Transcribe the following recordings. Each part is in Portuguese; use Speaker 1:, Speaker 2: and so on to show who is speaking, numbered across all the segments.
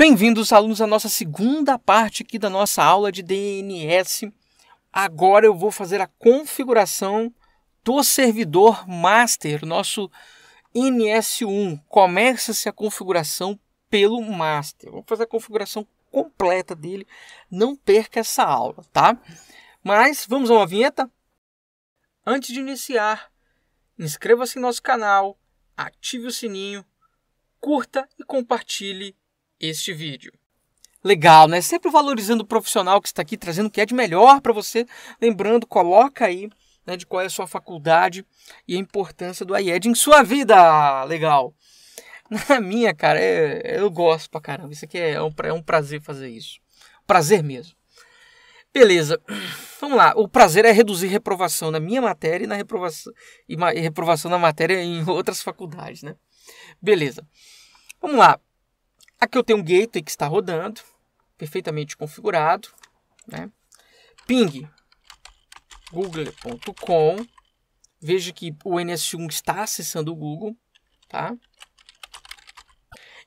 Speaker 1: Bem-vindos, alunos, à nossa segunda parte aqui da nossa aula de DNS. Agora eu vou fazer a configuração do servidor master, nosso NS1. Começa-se a configuração pelo master. Vamos fazer a configuração completa dele. Não perca essa aula, tá? Mas vamos a uma vinheta? Antes de iniciar, inscreva-se em nosso canal, ative o sininho, curta e compartilhe este vídeo. Legal, né? Sempre valorizando o profissional que está aqui trazendo o que é de melhor para você. Lembrando, coloca aí né, de qual é a sua faculdade e a importância do IED em sua vida. Legal. Na minha, cara, é, eu gosto pra caramba. Isso aqui é um, é um prazer fazer isso. Prazer mesmo. Beleza, vamos lá. O prazer é reduzir reprovação na minha matéria e na reprovação e, e reprovação na matéria em outras faculdades, né? Beleza. Vamos lá. Aqui eu tenho um gateway que está rodando, perfeitamente configurado. Né? Ping google.com. Veja que o NS1 está acessando o Google. Tá?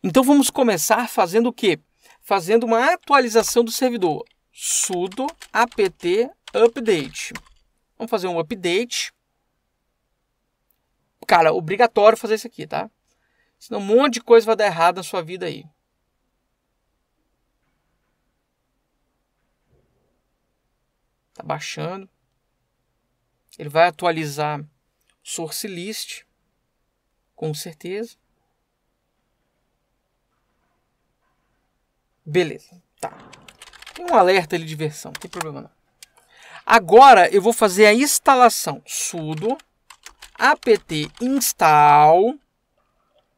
Speaker 1: Então vamos começar fazendo o quê? Fazendo uma atualização do servidor. sudo apt update. Vamos fazer um update. Cara, obrigatório fazer isso aqui, tá? Senão um monte de coisa vai dar errado na sua vida aí. Está baixando. Ele vai atualizar source list, com certeza. Beleza, tá. Tem um alerta ali de versão, não tem problema não. Agora eu vou fazer a instalação sudo apt install,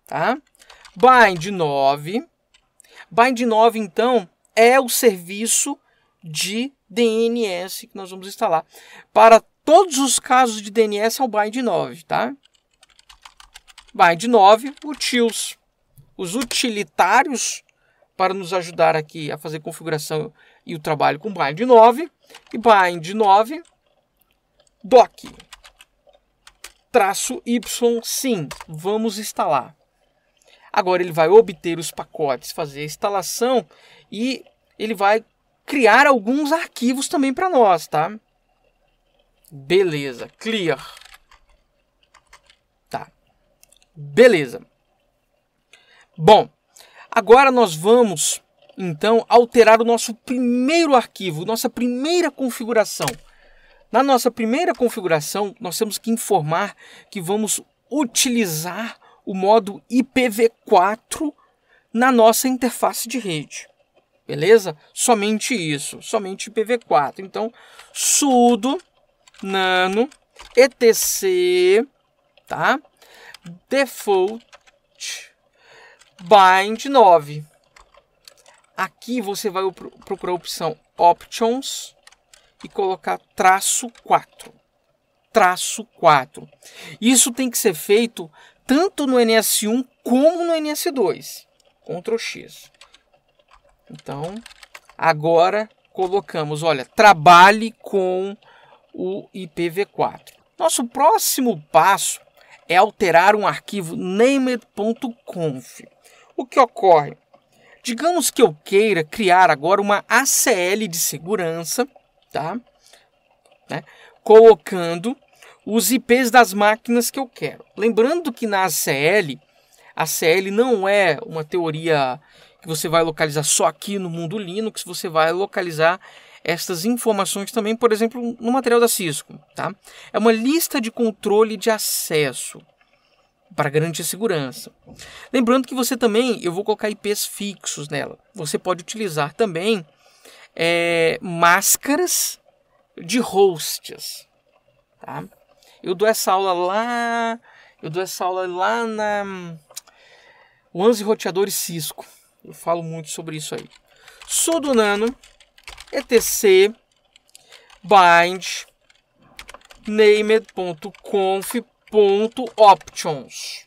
Speaker 1: tá? Bind 9. Bind 9 então é o serviço de DNS que nós vamos instalar para todos os casos de DNS ao é bind 9, tá? Bind 9 utils, os utilitários para nos ajudar aqui a fazer configuração e o trabalho com bind 9 e bind 9 doc traço y sim, vamos instalar. Agora ele vai obter os pacotes, fazer a instalação e ele vai criar alguns arquivos também para nós, tá? Beleza, clear. Tá. Beleza. Bom, agora nós vamos então alterar o nosso primeiro arquivo, nossa primeira configuração. Na nossa primeira configuração, nós temos que informar que vamos utilizar o modo IPv4 na nossa interface de rede beleza? Somente isso, somente IPv4. Então, sudo nano etc, tá? Default bind 9. Aqui você vai procurar a opção options e colocar traço 4. Traço 4. Isso tem que ser feito tanto no NS1 como no NS2. Ctrl X. Então, agora colocamos, olha, trabalhe com o IPv4. Nosso próximo passo é alterar um arquivo named.conf. O que ocorre? Digamos que eu queira criar agora uma ACL de segurança, tá? Né? Colocando os IPs das máquinas que eu quero. Lembrando que na ACL, a ACL não é uma teoria que você vai localizar só aqui no mundo Linux, você vai localizar estas informações também, por exemplo, no material da Cisco. Tá? É uma lista de controle de acesso para garantir segurança. Lembrando que você também, eu vou colocar IPs fixos nela. Você pode utilizar também é, máscaras de hosts. Tá? Eu dou essa aula lá, eu dou essa aula lá na 11 roteadores Cisco. Eu falo muito sobre isso aí. Sudo nano, etc, bind, named.conf.options,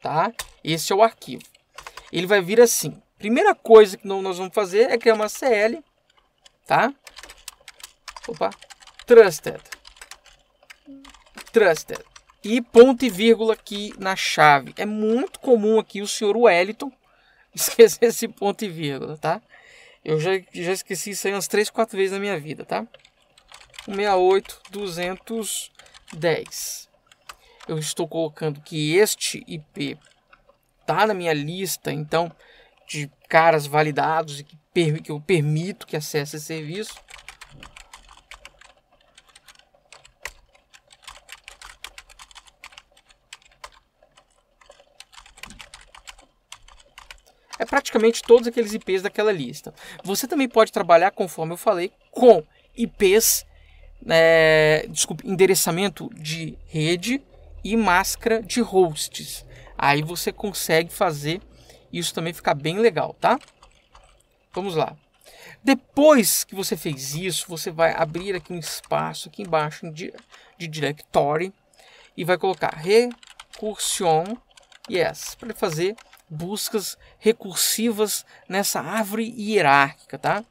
Speaker 1: tá? Esse é o arquivo. Ele vai vir assim. Primeira coisa que nós vamos fazer é criar uma CL, tá? Opa, trusted, trusted. E ponto e vírgula aqui na chave. É muito comum aqui o senhor Wellington Esquecer esse ponto e vírgula, tá? Eu já, já esqueci isso aí umas 3, 4 vezes na minha vida, tá? 168, 210. Eu estou colocando que este IP tá na minha lista, então, de caras validados e que, que eu permito que acesse esse serviço. é praticamente todos aqueles IPs daquela lista. Você também pode trabalhar, conforme eu falei, com IPs, é, desculpa, endereçamento de rede e máscara de hosts. Aí você consegue fazer isso também ficar bem legal, tá? Vamos lá. Depois que você fez isso, você vai abrir aqui um espaço aqui embaixo de, de directory e vai colocar recursion yes para fazer buscas recursivas nessa árvore hierárquica, tá?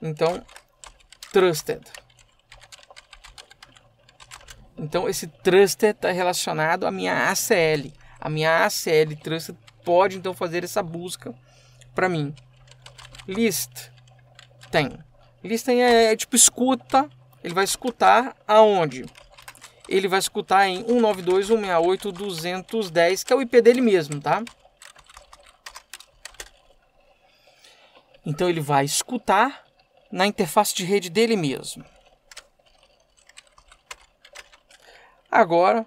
Speaker 1: Então, trusted. Então, esse trusted está relacionado à minha ACL. A minha ACL trusted pode, então, fazer essa busca para mim. List. Tem. Listen é, é tipo escuta. Ele vai escutar aonde? ele vai escutar em 192.168.210, que é o IP dele mesmo, tá? Então ele vai escutar na interface de rede dele mesmo. Agora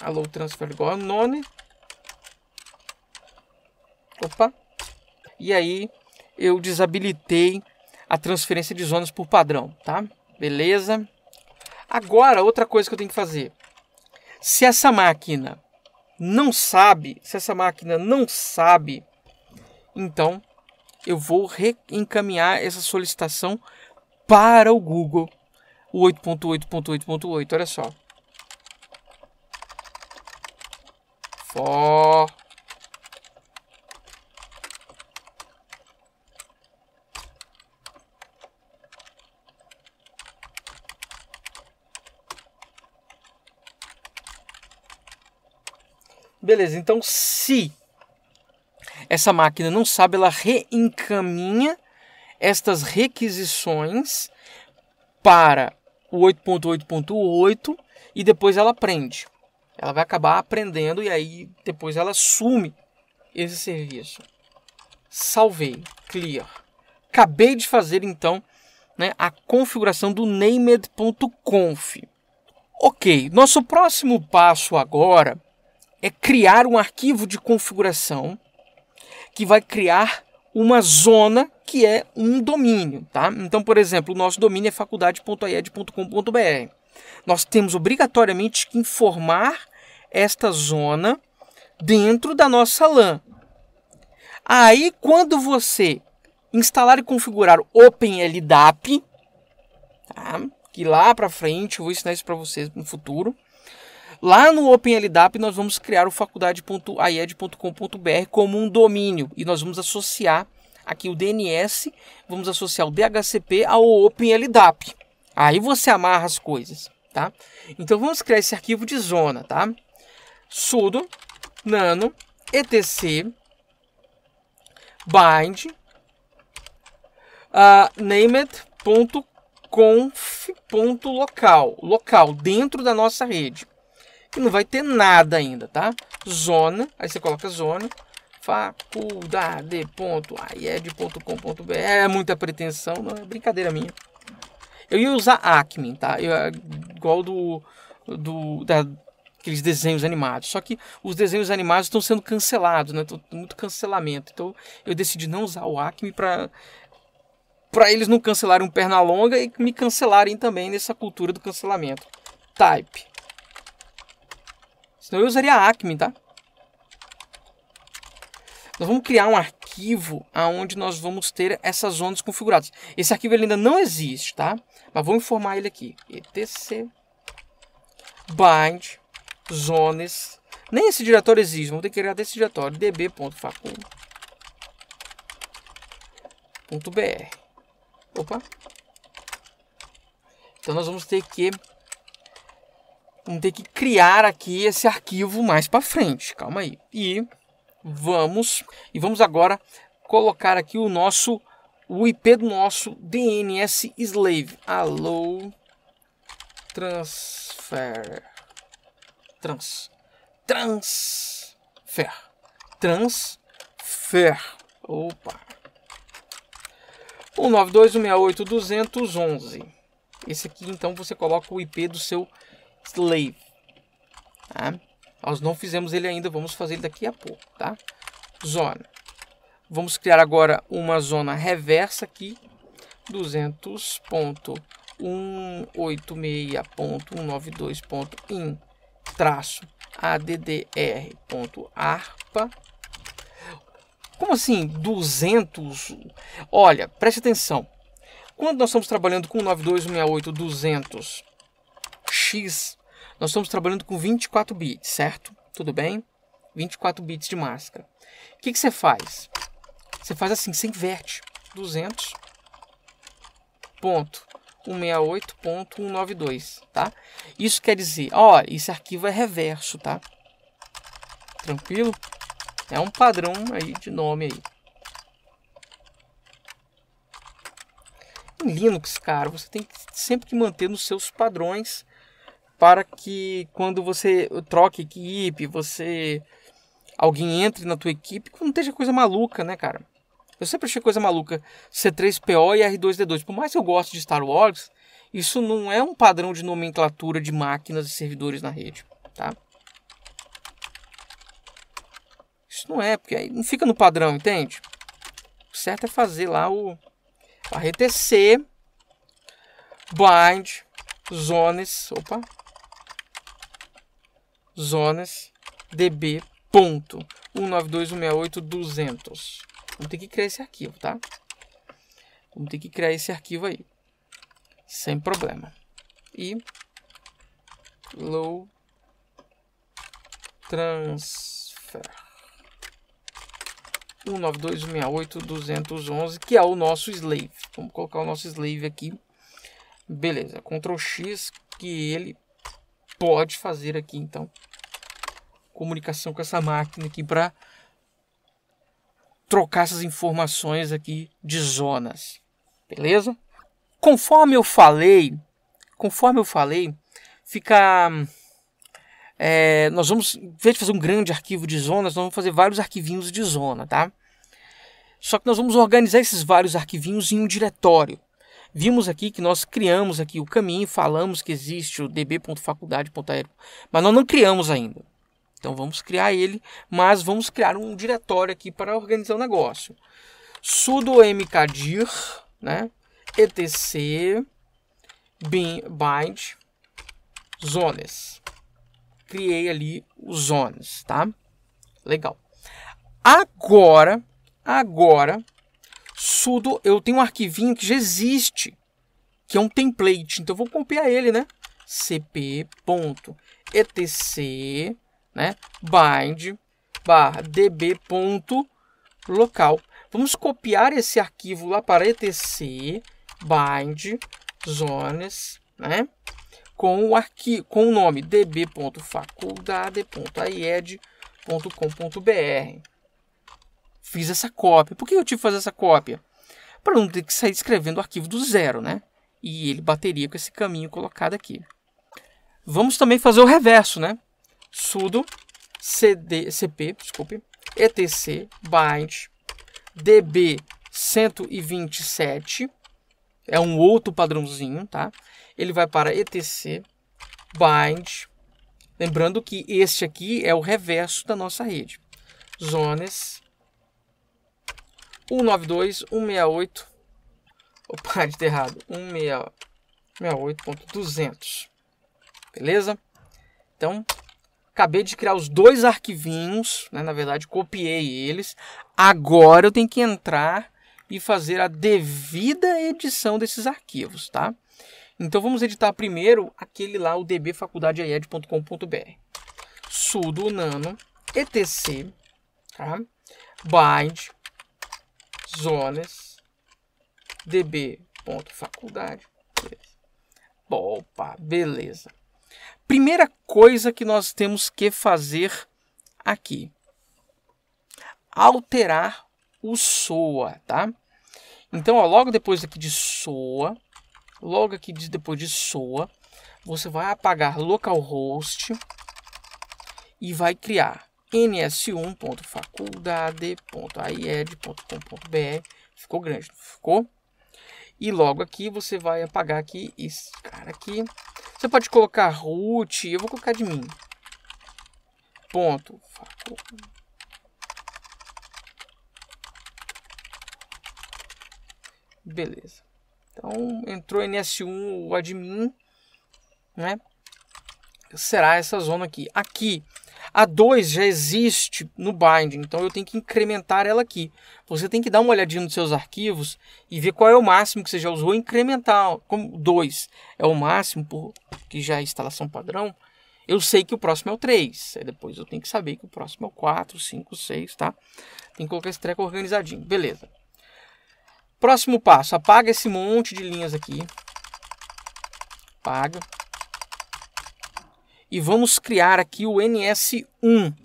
Speaker 1: Alô transfer igual a none. Opa. E aí eu desabilitei a transferência de zonas por padrão, tá? Beleza? Agora, outra coisa que eu tenho que fazer. Se essa máquina não sabe, se essa máquina não sabe, então eu vou reencaminhar essa solicitação para o Google, o 8.8.8.8, olha só. For Beleza, então se essa máquina não sabe, ela reencaminha estas requisições para o 8.8.8 e depois ela aprende. Ela vai acabar aprendendo e aí depois ela assume esse serviço. Salvei, clear. Acabei de fazer então né, a configuração do named.conf. Ok, nosso próximo passo agora é criar um arquivo de configuração que vai criar uma zona que é um domínio, tá? Então, por exemplo, o nosso domínio é faculdade.ied.com.br. Nós temos obrigatoriamente que informar esta zona dentro da nossa LAN. Aí, quando você instalar e configurar OpenLDAP, tá? que lá para frente eu vou ensinar isso para vocês no futuro, Lá no OpenLDAP nós vamos criar o faculdade.aied.com.br como um domínio e nós vamos associar aqui o DNS, vamos associar o DHCP ao OpenLDAP. Aí você amarra as coisas, tá? Então vamos criar esse arquivo de zona, tá? sudo nano etc bind uh, ah, named.conf.local, local, dentro da nossa rede que não vai ter nada ainda, tá? Zona, aí você coloca zona, faculdade.aied.com.br. É muita pretensão, não é brincadeira minha. Eu ia usar Acme, tá? Eu, é igual do, do da, aqueles desenhos animados. Só que os desenhos animados estão sendo cancelados, né? Tô, muito cancelamento. Então eu decidi não usar o Acme para para eles não cancelarem o Pernalonga e me cancelarem também nessa cultura do cancelamento. Type. Senão eu usaria a Acme, tá? Nós vamos criar um arquivo aonde nós vamos ter essas zonas configuradas. Esse arquivo ainda não existe, tá? Mas vou informar ele aqui. etc bind zones. Nem esse diretório existe, vamos ter que criar desse diretório db.facul.br. Opa. Então nós vamos ter que Vamos ter que criar aqui esse arquivo mais para frente. Calma aí. E vamos e vamos agora colocar aqui o nosso o IP do nosso DNS slave. Alô transfer trans transfer transfer. Opa. 192.168.211. Esse aqui então você coloca o IP do seu Slave. Tá? Nós não fizemos ele ainda, vamos fazer ele daqui a pouco, tá? Zona. Vamos criar agora uma zona reversa aqui, 200.186.192.in traço addr.arpa. Como assim 200? Olha, preste atenção. Quando nós estamos trabalhando com 92168 x nós estamos trabalhando com 24 bits, certo? Tudo bem? 24 bits de máscara. O que, que você faz? Você faz assim, você inverte. 200 ponto 168.192, tá? Isso quer dizer, ó, esse arquivo é reverso, tá? Tranquilo? É um padrão aí de nome aí. Em Linux, cara, você tem que sempre que manter nos seus padrões para que quando você troque equipe, você alguém entre na tua equipe, que não esteja coisa maluca, né, cara? Eu sempre achei coisa maluca C3PO e R2D2. Por mais que eu goste de Star Wars, isso não é um padrão de nomenclatura de máquinas e servidores na rede, tá? Isso não é, porque aí não fica no padrão, entende? O certo é fazer lá o RTC bind zones, opa, zonas db ponto 192.168.200. Vamos ter que criar esse arquivo, tá? Vamos ter que criar esse arquivo aí. Sem problema. E low transfer 192.168.211, que é o nosso slave. Vamos colocar o nosso slave aqui. Beleza, Ctrl X, que ele pode fazer aqui, então, comunicação com essa máquina aqui para trocar essas informações aqui de zonas. Beleza? Conforme eu falei, conforme eu falei, fica é, nós vamos, em vez de fazer um grande arquivo de zonas, nós vamos fazer vários arquivinhos de zona, tá? Só que nós vamos organizar esses vários arquivinhos em um diretório. Vimos aqui que nós criamos aqui o caminho, falamos que existe o db.faculdade.aero, mas nós não criamos ainda. Então vamos criar ele, mas vamos criar um diretório aqui para organizar o negócio. sudo mkdir, né? etc bind zones. Criei ali os zones, tá? Legal. Agora, agora, sudo, eu tenho um arquivinho que já existe, que é um template. Então, eu vou copiar ele, né? cp.etc né? bind barra db.local. Vamos copiar esse arquivo lá para etc bind zones, né? Com o arquivo, com o nome db.faculdade.aied.com.br. Fiz essa cópia. Por que eu tive que fazer essa cópia? Para não ter que sair escrevendo o arquivo do zero, né? E ele bateria com esse caminho colocado aqui. Vamos também fazer o reverso, né? sudo cd, cp, desculpe, etc bind db 127 é um outro padrãozinho, tá? Ele vai para etc bind. Lembrando que este aqui é o reverso da nossa rede. Zones 192 168 Opa, de errado. 168.200. Beleza? Então, Acabei de criar os dois arquivinhos, né? na verdade, copiei eles. Agora eu tenho que entrar e fazer a devida edição desses arquivos, tá? Então vamos editar primeiro aquele lá, o dbfaculdadeaied.com.br. sudo nano etc, tá? bind zonas db.faculdade. Opa, beleza primeira coisa que nós temos que fazer aqui? Alterar o SOA, tá? Então, ó, logo depois aqui de SOA, logo aqui de, depois de SOA, você vai apagar localhost e vai criar ns1.faculdade.ied.com.br. Ficou grande, ficou? E logo aqui você vai apagar aqui esse cara aqui você pode colocar root, eu vou colocar admin. Ponto. Beleza. Então, entrou NS1 o admin, né? será essa zona aqui. Aqui, a 2 já existe no binding, então eu tenho que incrementar ela aqui. Você tem que dar uma olhadinha nos seus arquivos e ver qual é o máximo que você já usou incrementar. Como 2 é o máximo, por, que já é instalação padrão, eu sei que o próximo é o 3. depois eu tenho que saber que o próximo é o 4, 5, 6, tá? Tem que colocar esse treco organizadinho. Beleza. Próximo passo, apaga esse monte de linhas aqui. Apaga e vamos criar aqui o NS1,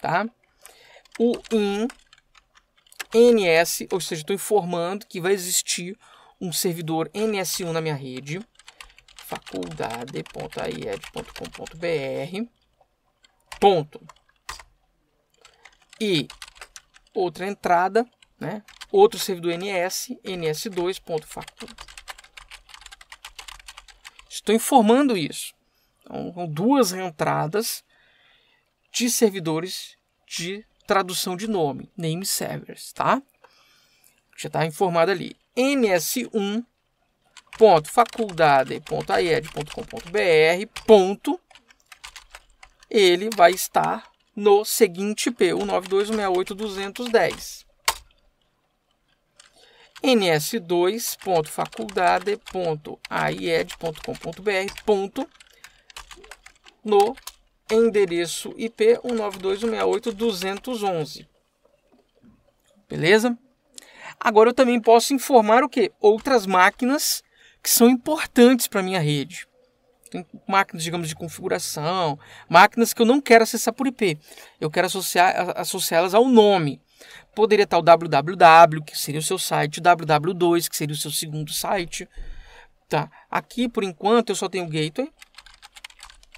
Speaker 1: tá? O IN NS, ou seja, estou informando que vai existir um servidor NS1 na minha rede, faculdade.ied.com.br, ponto. E outra entrada, né? Outro servidor NS, ns2.faculdade. Estou informando isso. Então, duas entradas de servidores de tradução de nome, name servers, tá? Já está informado ali. ms1 ele vai estar no seguinte IP, o ns2.faculdade.aied.com.br no endereço IP 192.168.211. Beleza? Agora eu também posso informar o que? Outras máquinas que são importantes para minha rede. Tem máquinas, digamos, de configuração, máquinas que eu não quero acessar por IP. Eu quero associá-las ao nome. Poderia estar o www, que seria o seu site, o ww2, que seria o seu segundo site. Tá. Aqui, por enquanto, eu só tenho o gateway,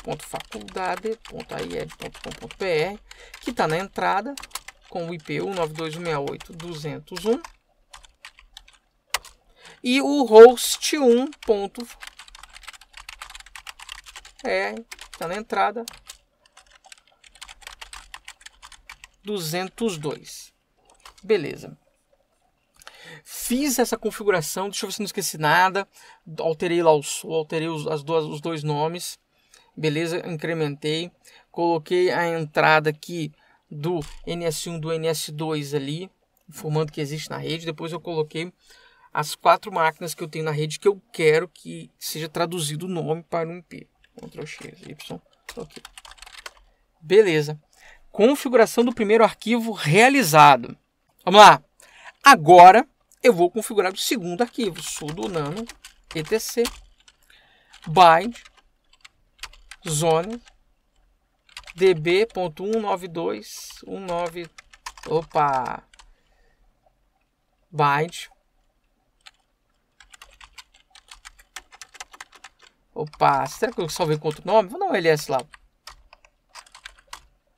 Speaker 1: www.faculdade.air.com.br, que está na entrada com o IP 192.168.201 e o host 1. É, está na entrada 202. Beleza. Fiz essa configuração, deixa eu ver se não esqueci nada. Alterei lá o, alterei os, as duas, os dois nomes beleza? Incrementei, coloquei a entrada aqui do NS1 do NS2 ali, informando que existe na rede. Depois eu coloquei as quatro máquinas que eu tenho na rede que eu quero que seja traduzido o nome para um IP. Ctrl X, Y, ok. Beleza. Configuração do primeiro arquivo realizado. Vamos lá. Agora eu vou configurar o segundo arquivo, sudo nano etc bind zone db.19219 opa byte opa será que eu salvei com outro nome? vou dar um ls lá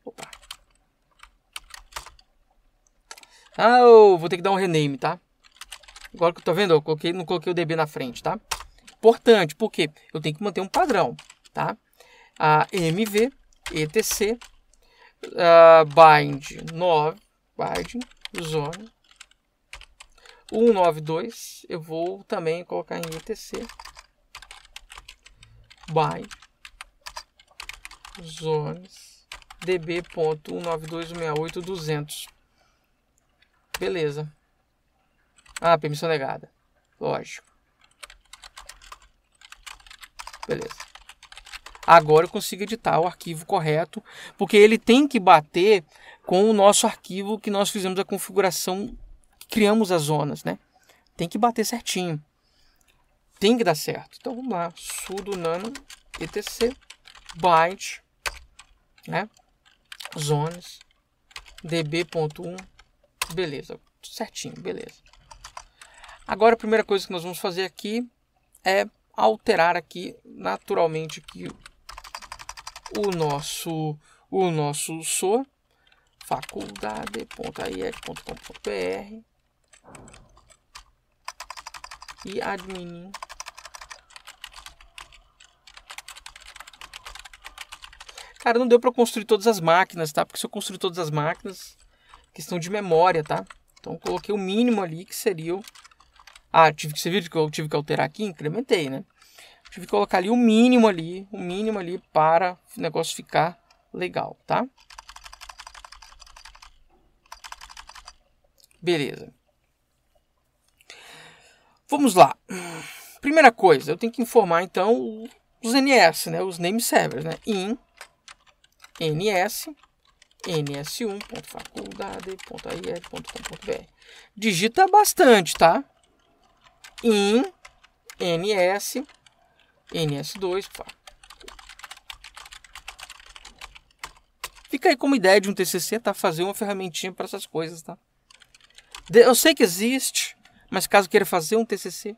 Speaker 1: opa ah, eu vou ter que dar um rename, tá? Agora que eu tô vendo, eu coloquei, não coloquei o db na frente, tá? Importante, porque eu tenho que manter um padrão, tá? a MV, etc, a ah, bind 9, bind zone 192, eu vou também colocar em etc, bind zones db.192.168.200. Beleza. Ah, permissão negada. Lógico. Beleza agora eu consigo editar o arquivo correto, porque ele tem que bater com o nosso arquivo que nós fizemos a configuração, criamos as zonas, né? Tem que bater certinho. Tem que dar certo. Então vamos lá, sudo nano etc byte, né? Zones db.1, beleza, certinho, beleza. Agora a primeira coisa que nós vamos fazer aqui é alterar aqui naturalmente aqui o nosso o nosso SOR, faculdade.ie.com.br e admin Cara, não deu para construir todas as máquinas, tá? Porque se eu construir todas as máquinas, questão de memória, tá? Então coloquei o mínimo ali que seria o... Ah, tive que, você viu que eu tive que alterar aqui? Incrementei, né? tive que colocar ali o mínimo ali, o mínimo ali para o negócio ficar legal, tá? Beleza. Vamos lá. Primeira coisa, eu tenho que informar então os NS, né, os name servers, né? In NS ns1.faculdade.ir.com.br. Digita bastante, tá? In ns NS2, pá. Fica aí como ideia de um TCC, tá? Fazer uma ferramentinha para essas coisas, tá? Eu sei que existe, mas caso queira fazer um TCC.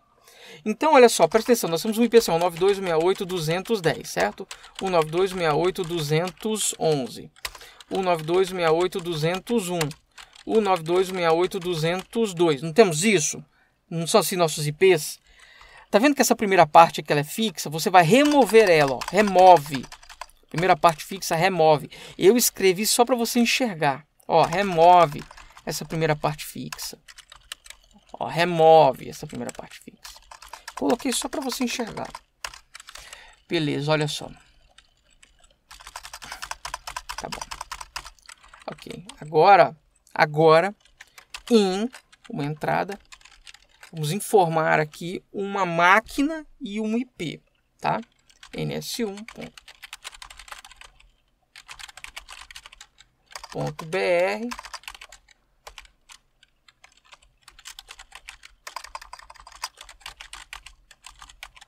Speaker 1: Então, olha só, presta atenção, nós temos um IPC 192.68.210, assim, certo? 192.68.211, 192.68.201, 192.68.202. Não temos isso? Não são assim nossos IPs? Tá vendo que essa primeira parte aqui é ela é fixa? Você vai remover ela, ó. remove. Primeira parte fixa, remove. Eu escrevi só para você enxergar. Ó, remove essa primeira parte fixa. Ó, remove essa primeira parte fixa. Coloquei só para você enxergar. Beleza, olha só. Tá bom. Ok, agora, agora, in, uma entrada, Vamos informar aqui uma máquina e um IP, tá? ns1.br ponto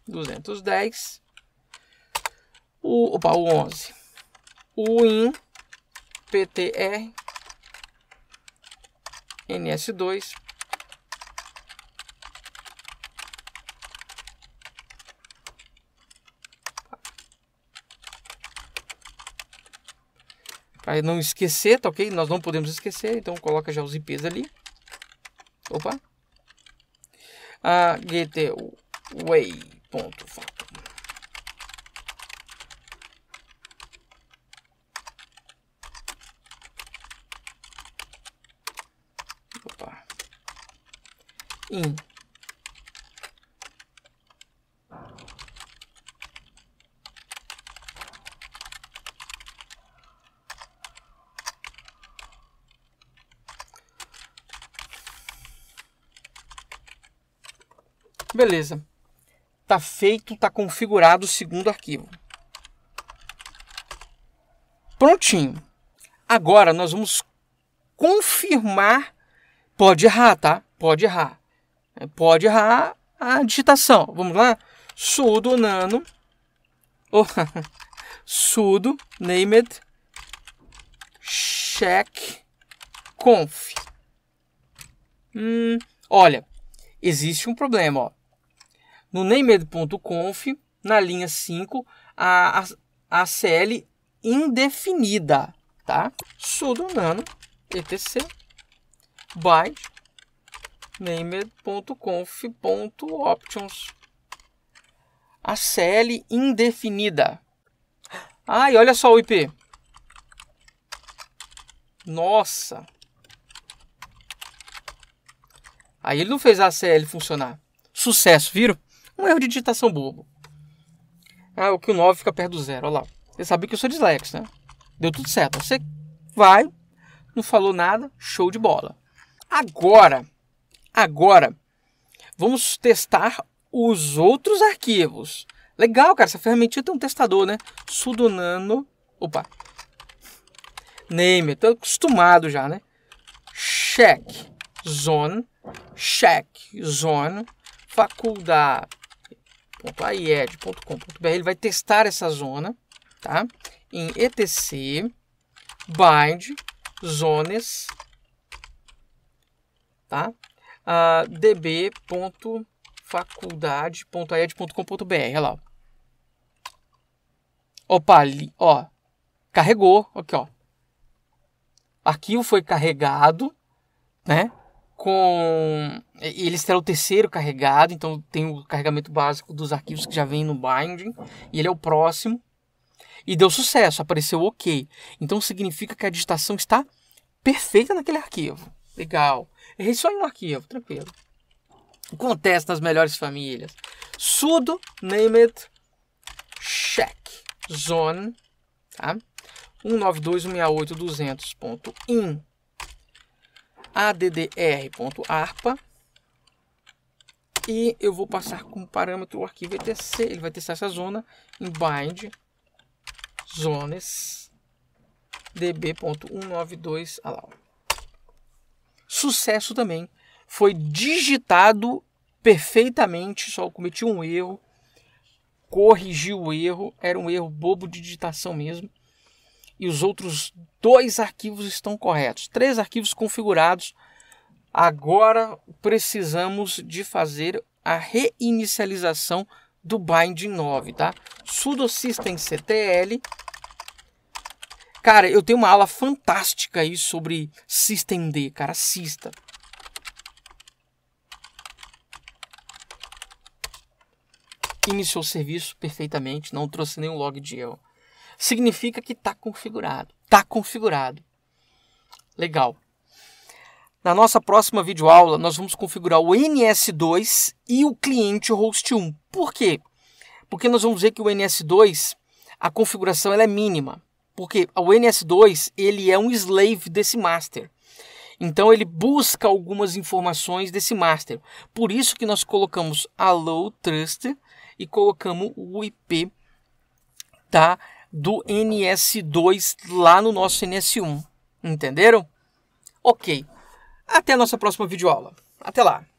Speaker 1: duzentos dez o opa, o onze o in ptr ns dois Aí não esquecer, tá ok? Nós não podemos esquecer, então coloca já os IPs ali. Opa. A getway.fato. Opa. In beleza. Tá feito, tá configurado o segundo arquivo. Prontinho. Agora nós vamos confirmar. Pode errar, tá? Pode errar. É, pode errar a digitação. Vamos lá? Sudo nano. Oh, sudo named check conf. Hum, olha, existe um problema. Ó no named.conf, na linha 5, a, a, a CL indefinida, tá? sudo nano etc by named.conf.options a CL indefinida. Ai, olha só o IP. Nossa. Aí ele não fez a CL funcionar. Sucesso, viram? Um erro de digitação bobo. Ah, o que o 9 fica perto do zero. Olha lá. Você sabia que eu sou dislexo, né? Deu tudo certo. Você vai, não falou nada, show de bola. Agora, agora, vamos testar os outros arquivos. Legal, cara, essa ferramentinha tem um testador, né? Sudonano. Opa. Name, estou acostumado já, né? Check zone, check zone, faculdade .ied.com.br, ele vai testar essa zona, tá? Em etc bind zones, tá? Uh, ah, db.faculdade.ied.com.br, lá. Opa, ali, ó. Carregou, aqui, ó. Arquivo foi carregado, né? com. Ele será o terceiro carregado, então tem o carregamento básico dos arquivos que já vem no binding, e ele é o próximo. E deu sucesso, apareceu OK. Então significa que a digitação está perfeita naquele arquivo. Legal. Errei só em um arquivo, tranquilo. Acontece nas melhores famílias. Sudo it check zone tá? 192.168.200.in addr.arpa e eu vou passar como parâmetro o arquivo etc, ele vai testar essa zona em bind zones db.192 Sucesso também, foi digitado perfeitamente, só cometi um erro, corrigi o erro, era um erro bobo de digitação mesmo e os outros dois arquivos estão corretos. Três arquivos configurados. Agora precisamos de fazer a reinicialização do binding 9, tá? sudo system ctl. Cara, eu tenho uma aula fantástica aí sobre systemd, cara, assista. Iniciou o serviço perfeitamente, não trouxe nenhum log de erro significa que está configurado. Está configurado. Legal. Na nossa próxima videoaula, nós vamos configurar o NS2 e o cliente host 1. Por quê? Porque nós vamos ver que o NS2, a configuração ela é mínima. Porque o NS2 ele é um slave desse master. Então ele busca algumas informações desse master. Por isso que nós colocamos a low trust e colocamos o IP da do NS2 lá no nosso NS1. Entenderam? Ok. Até a nossa próxima videoaula. Até lá!